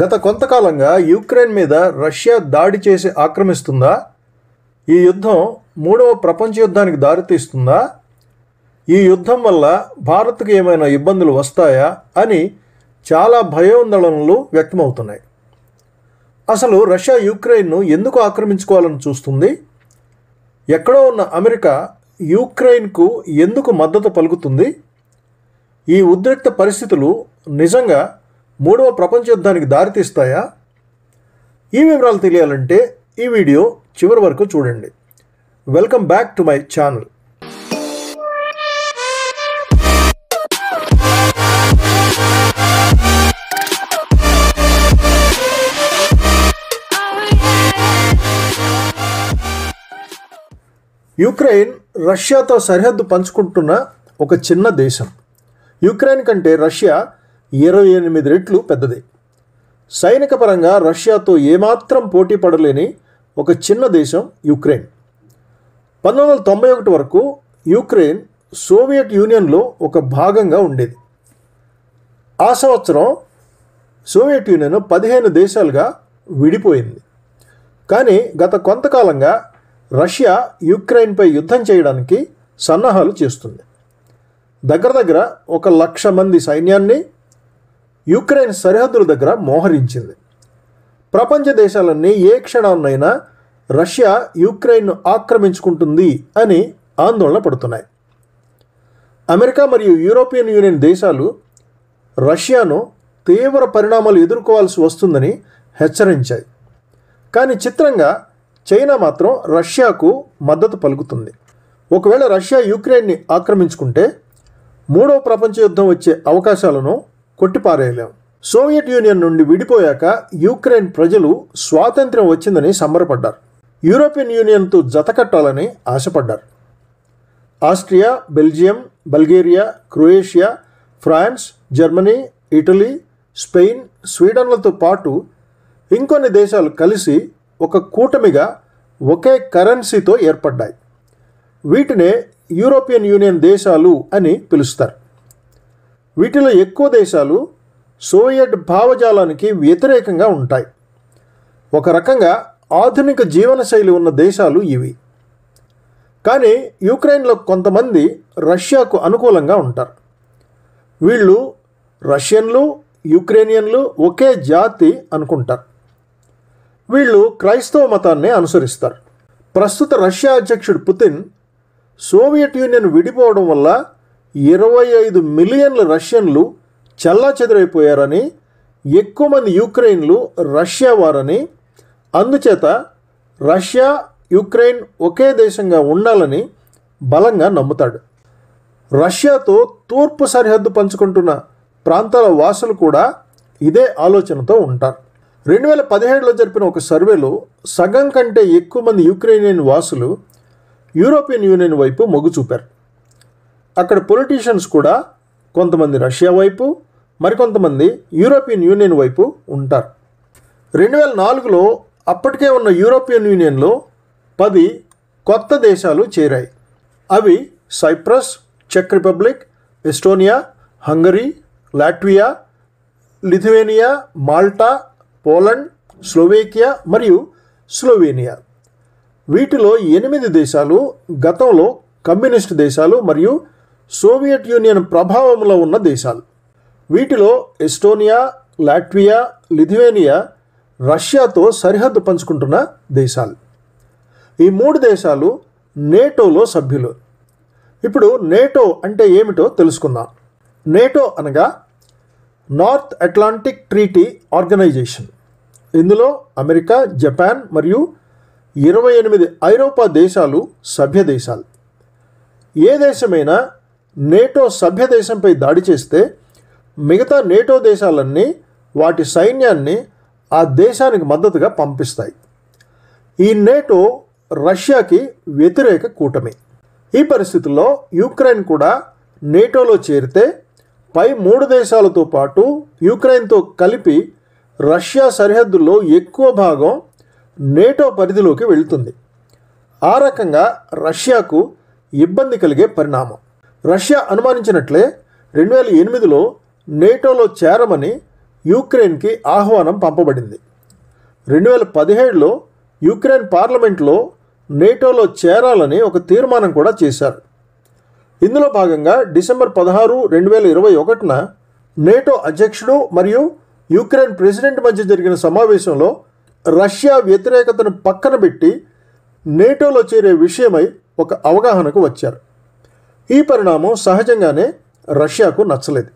గత కొంతకాలంగా యూక్రెయిన్ మీద రష్యా దాడి చేసి ఆక్రమిస్తుందా ఈ యుద్ధం మూడవ ప్రపంచ యుద్ధానికి దారితీస్తుందా ఈ యుద్ధం వల్ల భారత్కు ఏమైనా ఇబ్బందులు వస్తాయా అని చాలా భయోందోళనలు వ్యక్తమవుతున్నాయి అసలు రష్యా యూక్రెయిన్ను ఎందుకు ఆక్రమించుకోవాలని చూస్తుంది ఎక్కడో ఉన్న అమెరికా యూక్రెయిన్కు ఎందుకు మద్దతు పలుకుతుంది ఈ ఉద్రిక్త పరిస్థితులు నిజంగా మూడవ ప్రపంచ యుద్ధానికి దారితీస్తాయా ఈ వివరాలు తెలియాలంటే ఈ వీడియో చివరి వరకు చూడండి welcome back to my channel Ukraine రష్యాతో సరిహద్దు పంచుకుంటున్న ఒక చిన్న దేశం యుక్రెయిన్ కంటే రష్యా ఇరవై ఎనిమిది రెట్లు పెద్దది సైనిక పరంగా రష్యాతో ఏమాత్రం పోటీ పడలేని ఒక చిన్న దేశం యుక్రెయిన్ పంతొమ్మిది వందల తొంభై ఒకటి వరకు యుక్రెయిన్ సోవియట్ యూనియన్లో ఒక భాగంగా ఉండేది ఆ సంవత్సరం సోవియట్ యూనియన్ పదిహేను దేశాలుగా విడిపోయింది కానీ గత కొంతకాలంగా రష్యా యుక్రెయిన్పై యుద్ధం చేయడానికి సన్నాహాలు చేస్తుంది దగ్గర దగ్గర ఒక లక్ష మంది సైన్యాన్ని యుక్రెయిన్ సరిహద్దుల దగ్గర మోహరించింది ప్రపంచ దేశాలన్నీ ఏ క్షణాన్నైనా రష్యా యుక్రెయిన్ను ఆక్రమించుకుంటుంది అని ఆందోళన పడుతున్నాయి అమెరికా మరియు యూరోపియన్ యూనియన్ దేశాలు రష్యాను తీవ్ర పరిణామాలు ఎదుర్కోవాల్సి వస్తుందని హెచ్చరించాయి కానీ చిత్రంగా చైనా మాత్రం రష్యాకు మద్దతు పలుకుతుంది ఒకవేళ రష్యా యూక్రెయిన్ని ఆక్రమించుకుంటే మూడవ ప్రపంచ యుద్ధం వచ్చే అవకాశాలను కొట్టిపారేయలేం సోవియట్ యూనియన్ నుండి విడిపోయాక యూక్రెయిన్ ప్రజలు స్వాతంత్ర్యం వచ్చిందని సంబరపడ్డారు యూరోపియన్ యూనియన్తో జతకట్టాలని ఆశపడ్డారు Austria Belgium Bulgaria Croatia France Germany Italy Spain స్వీడన్లతో పాటు ఇంకొన్ని దేశాలు కలిసి ఒక కూటమిగా ఒకే కరెన్సీతో ఏర్పడ్డాయి వీటినే యూరోపియన్ యూనియన్ దేశాలు అని పిలుస్తారు వీటిలో ఎక్కువ దేశాలు సోవియట్ భావజాలానికి వ్యతిరేకంగా ఉంటాయి ఒక రకంగా ఆధునిక జీవనశైలి ఉన్న దేశాలు ఇవి కానీ యూక్రెయిన్లో కొంతమంది రష్యాకు అనుకూలంగా ఉంటారు వీళ్ళు రష్యన్లు యుక్రేనియన్లు ఒకే జాతి అనుకుంటారు వీళ్ళు క్రైస్తవ మతాన్ని అనుసరిస్తారు ప్రస్తుత రష్యా అధ్యక్షుడు పుతిన్ సోవియట్ యూనియన్ విడిపోవడం వల్ల ఇరవై ఐదు మిలియన్ల రష్యన్లు చెల్లాచెదురైపోయారని ఎక్కువ మంది యూక్రెయిన్లు రష్యా వారని అందుచేత రష్యా యుక్రెయిన్ ఒకే దేశంగా ఉండాలని బలంగా నమ్ముతాడు రష్యాతో తూర్పు సరిహద్దు పంచుకుంటున్న ప్రాంతాల వాసులు కూడా ఇదే ఆలోచనతో ఉంటారు రెండు వేల పదిహేడులో జరిపిన ఒక సర్వేలో సగం కంటే ఎక్కువ మంది యూక్రెయినియన్ వాసులు యూరోపియన్ యూనియన్ వైపు మొగ్గు చూపారు అక్కడ పొలిటీషియన్స్ కూడా కొంతమంది రష్యా వైపు మరికొంతమంది యూరోపియన్ యూనియన్ వైపు ఉంటారు రెండు వేల నాలుగులో అప్పటికే ఉన్న యూరోపియన్ యూనియన్లో పది కొత్త దేశాలు చేరాయి అవి సైప్రస్ చెక్ Republic Estonia Hungary Latvia Lithuania Malta Poland Slovakia మరియు స్లోవేనియా వీటిలో ఎనిమిది దేశాలు గతంలో కమ్యూనిస్ట్ దేశాలు మరియు సోవియట్ యూనియన్ ప్రభావంలో ఉన్న దేశాలు వీటిలో ఎస్టోనియా లాట్వియా లిథువేనియా రష్యాతో సరిహద్దు పంచుకుంటున్న దేశాలు ఈ మూడు దేశాలు నేటోలో సభ్యులు ఇప్పుడు నేటో అంటే ఏమిటో తెలుసుకుందాం నేటో అనగా నార్త్ అట్లాంటిక్ ట్రీటీ ఆర్గనైజేషన్ ఇందులో అమెరికా జపాన్ మరియు ఇరవై ఎనిమిది ఐరోపా దేశాలు సభ్య దేశాలు ఏ దేశమైనా నేటో సభ్య దేశంపై దాడి చేస్తే మిగతా నేటో దేశాలన్నీ వాటి సైన్యాన్ని ఆ దేశానికి మద్దతుగా పంపిస్తాయి ఈ నేటో రష్యాకి వ్యతిరేక కూటమి ఈ పరిస్థితుల్లో యూక్రెయిన్ కూడా నేటోలో చేరితే పై మూడు దేశాలతో పాటు యూక్రెయిన్తో కలిపి రష్యా సరిహద్దుల్లో ఎక్కువ భాగం నేటో పరిధిలోకి వెళుతుంది ఆ రకంగా రష్యాకు ఇబ్బంది కలిగే పరిణామం రష్యా అనుమానించినట్లే రెండు వేల ఎనిమిదిలో నేటోలో చేరమని యూక్రెయిన్కి ఆహ్వానం పంపబడింది రెండు వేల పదిహేడులో యూక్రెయిన్ పార్లమెంట్లో నేటోలో చేరాలని ఒక తీర్మానం కూడా చేశారు ఇందులో భాగంగా డిసెంబర్ పదహారు రెండు వేల ఇరవై ఒకటిన నేటో అధ్యక్షుడు మరియు యూక్రెయిన్ ప్రెసిడెంట్ మధ్య జరిగిన సమావేశంలో రష్యా వ్యతిరేకతను పక్కన పెట్టి నేటోలో చేరే విషయమై ఒక అవగాహనకు వచ్చారు ఈ పరిణామం సహజంగానే రష్యాకు నచ్చలేదు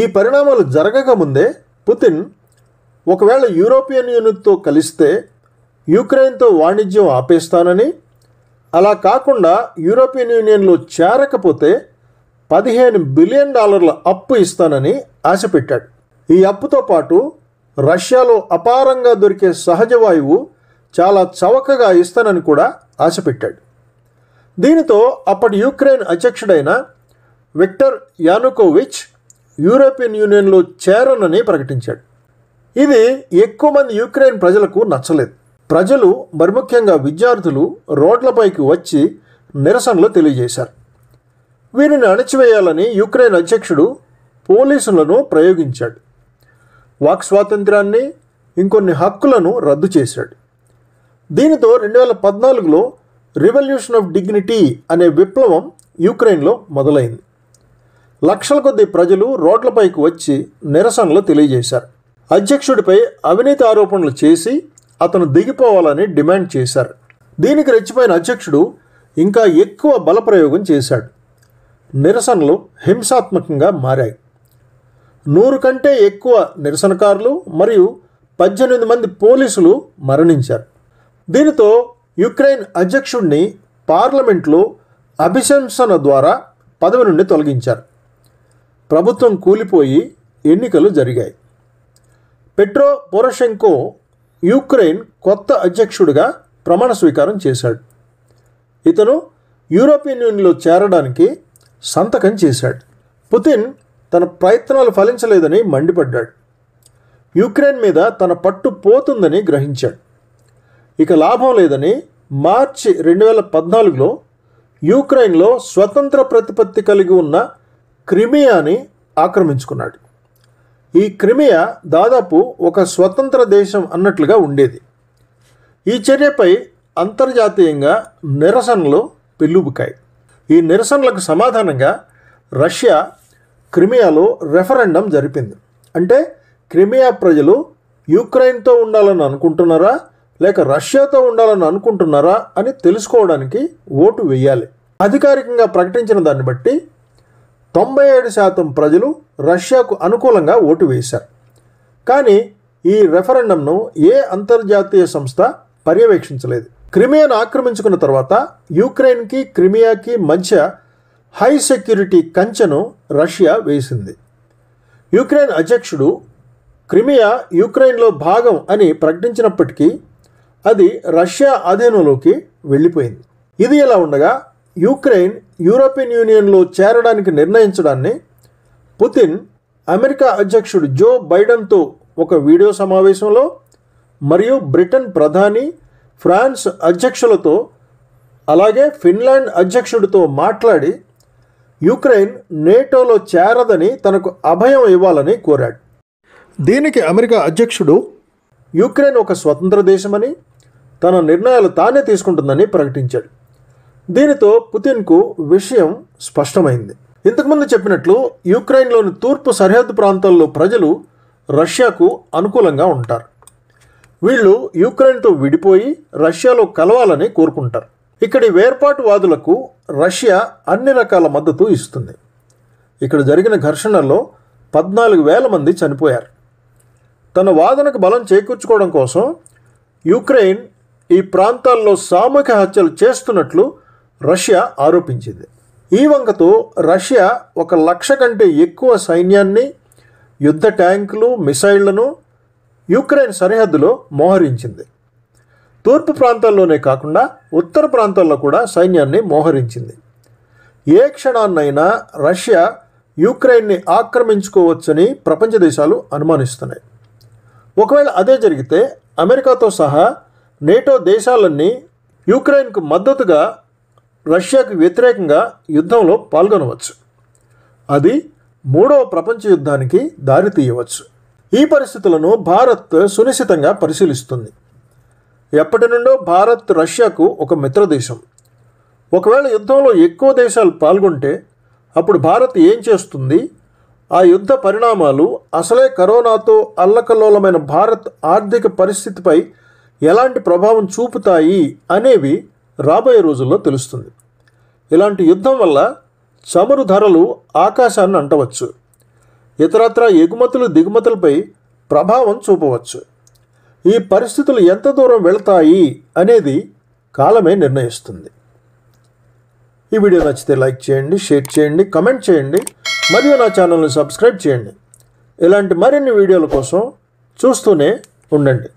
ఈ పరిణామాలు జరగకముందే పుతిన్ ఒకవేళ యూరోపియన్ యూనిట్తో కలిస్తే యూక్రెయిన్తో వాణిజ్యం ఆపేస్తానని అలా కాకుండా యూరోపియన్ యూనియన్లో చేరకపోతే పదిహేను బిలియన్ డాలర్ల అప్పు ఇస్తానని ఆశపెట్టాడు ఈ అప్పుతో పాటు రష్యాలో అపారంగా దొరికే సహజ వాయువు చాలా చవకగా ఇస్తానని కూడా ఆశపెట్టాడు దీనితో అప్పటి యూక్రెయిన్ అధ్యక్షుడైన విక్టర్ యానుకోవిచ్ యూరోపియన్ యూనియన్లో చేరనని ప్రకటించాడు ఇది ఎక్కువ మంది యూక్రెయిన్ ప్రజలకు నచ్చలేదు ప్రజలు మరి ముఖ్యంగా విద్యార్థులు రోడ్లపైకి వచ్చి నిరసనలు తెలియజేశారు వీరిని అణచివేయాలని యుక్రెయిన్ అధ్యక్షుడు పోలీసులను ప్రయోగించాడు వాక్ స్వాతంత్రాన్ని ఇంకొన్ని హక్కులను రద్దు చేశాడు దీనితో రెండు వేల పద్నాలుగులో రివల్యూషన్ ఆఫ్ డిగ్నిటీ అనే విప్లవం యూక్రెయిన్లో మొదలైంది లక్షల కొద్ది ప్రజలు రోడ్లపైకి వచ్చి నిరసనలు తెలియజేశారు అధ్యక్షుడిపై అవినీతి ఆరోపణలు చేసి అతను దిగిపోవాలని డిమాండ్ చేశారు దీనికి రెచ్చిపోయిన అధ్యక్షుడు ఇంకా ఎక్కువ బలప్రయోగం చేశాడు నిరసనలు హింసాత్మకంగా మారాయి నూరు కంటే ఎక్కువ నిరసనకారులు మరియు పద్దెనిమిది మంది పోలీసులు మరణించారు దీనితో యుక్రెయిన్ అధ్యక్షుడిని పార్లమెంట్లో అభిశంసన ద్వారా పదవి నుండి తొలగించారు ప్రభుత్వం కూలిపోయి ఎన్నికలు జరిగాయి పెట్రో పొరషెంకో యూక్రెయిన్ కొత్త అధ్యక్షుడిగా ప్రమాణ స్వీకారం చేశాడు ఇతను యూరోపియన్ యూనియన్లో చేరడానికి సంతకం చేశాడు పుతిన్ తన ప్రయత్నాలు ఫలించలేదని మండిపడ్డాడు యుక్రెయిన్ మీద తన పట్టు పోతుందని గ్రహించాడు ఇక లాభం లేదని మార్చి రెండు వేల పద్నాలుగులో యూక్రెయిన్లో స్వతంత్ర ప్రతిపత్తి కలిగి ఉన్న క్రిమియాని ఆక్రమించుకున్నాడు ఈ క్రిమియా దాదాపు ఒక స్వతంత్ర దేశం అన్నట్లుగా ఉండేది ఈ చర్యపై అంతర్జాతీయంగా నిరసనలు పెళ్ళుబుకాయి ఈ నిరసనలకు సమాధానంగా రష్యా క్రిమియాలో రెఫరెండం జరిపింది అంటే క్రిమియా ప్రజలు యూక్రెయిన్తో ఉండాలని అనుకుంటున్నారా లేక రష్యాతో ఉండాలని అనుకుంటున్నారా అని తెలుసుకోవడానికి ఓటు వేయాలి అధికారికంగా ప్రకటించిన దాన్ని బట్టి తొంభై ఏడు శాతం ప్రజలు రష్యాకు అనుకూలంగా ఓటు వేశారు కానీ ఈ రెఫరెండంను ఏ అంతర్జాతీయ సంస్థ పర్యవేక్షించలేదు క్రిమియాను ఆక్రమించుకున్న తర్వాత యూక్రెయిన్కి క్రిమియాకి మధ్య హై సెక్యూరిటీ కంచెను రష్యా వేసింది యూక్రెయిన్ అధ్యక్షుడు క్రిమియా యూక్రెయిన్లో భాగం అని ప్రకటించినప్పటికీ అది రష్యా అధీనంలోకి వెళ్ళిపోయింది ఇది ఎలా ఉండగా యూక్రెయిన్ యూరోపియన్ యూనియన్లో చేరడానికి నిర్ణయించడాన్ని పుతిన్ అమెరికా అధ్యక్షుడు జో బైడెన్తో ఒక వీడియో సమావేశంలో మరియు బ్రిటన్ ప్రధాని ఫ్రాన్స్ అధ్యక్షులతో అలాగే ఫిన్లాండ్ అధ్యక్షుడితో మాట్లాడి యుక్రెయిన్ నేటోలో చేరదని తనకు అభయం ఇవ్వాలని కోరాడు దీనికి అమెరికా అధ్యక్షుడు యుక్రెయిన్ ఒక స్వతంత్ర దేశమని తన నిర్ణయాలు తానే తీసుకుంటుందని ప్రకటించాడు దీనితో పుతిన్కు విషయం స్పష్టమైంది ఇంతకుముందు చెప్పినట్లు యూక్రెయిన్లోని తూర్పు సరిహద్దు ప్రాంతాల్లో ప్రజలు రష్యాకు అనుకూలంగా ఉంటారు వీళ్ళు యూక్రెయిన్తో విడిపోయి రష్యాలో కలవాలని కోరుకుంటారు ఇక్కడి వేర్పాటువాదులకు రష్యా అన్ని రకాల మద్దతు ఇస్తుంది ఇక్కడ జరిగిన ఘర్షణల్లో పద్నాలుగు వేల మంది చనిపోయారు తన వాదనకు బలం చేకూర్చుకోవడం కోసం యూక్రెయిన్ ఈ ప్రాంతాల్లో సామూహిక హత్యలు చేస్తున్నట్లు రష్యా ఆరోపించింది ఈ వంకతో రష్యా ఒక లక్ష కంటే ఎక్కువ సైన్యాన్ని యుద్ధ ట్యాంకులు మిసైళ్లను యుక్రెయిన్ సరిహద్దులో మోహరించింది తూర్పు ప్రాంతాల్లోనే కాకుండా ఉత్తర ప్రాంతాల్లో కూడా సైన్యాన్ని మోహరించింది ఏ క్షణాన్నైనా రష్యా యుక్రెయిన్ని ఆక్రమించుకోవచ్చని ప్రపంచ దేశాలు అనుమానిస్తున్నాయి ఒకవేళ అదే జరిగితే అమెరికాతో సహా నేటో దేశాలన్నీ యూక్రెయిన్కు మద్దతుగా రష్యాకు వ్యతిరేకంగా యుద్ధంలో పాల్గొనవచ్చు అది మూడవ ప్రపంచ యుద్ధానికి దారి తీయవచ్చు ఈ పరిస్థితులను భారత్ సునిశ్చితంగా పరిశీలిస్తుంది ఎప్పటి నుండో భారత్ రష్యాకు ఒక మిత్రదేశం ఒకవేళ యుద్ధంలో ఎక్కువ దేశాలు పాల్గొంటే అప్పుడు భారత్ ఏం చేస్తుంది ఆ యుద్ధ పరిణామాలు అసలే కరోనాతో అల్లకల్లోలమైన భారత్ ఆర్థిక పరిస్థితిపై ఎలాంటి ప్రభావం చూపుతాయి అనేవి రాబోయే రోజుల్లో తెలుస్తుంది ఇలాంటి యుద్ధం వల్ల చమురు ధరలు ఆకాశాన్ని అంటవచ్చు ఇతరత్ర ఎగుమతులు దిగుమతులపై ప్రభావం చూపవచ్చు ఈ పరిస్థితులు ఎంత దూరం వెళ్తాయి అనేది కాలమే నిర్ణయిస్తుంది ఈ వీడియో నచ్చితే లైక్ చేయండి షేర్ చేయండి కమెంట్ చేయండి మరియు నా ఛానల్ని సబ్స్క్రైబ్ చేయండి ఇలాంటి మరిన్ని వీడియోల కోసం చూస్తూనే ఉండండి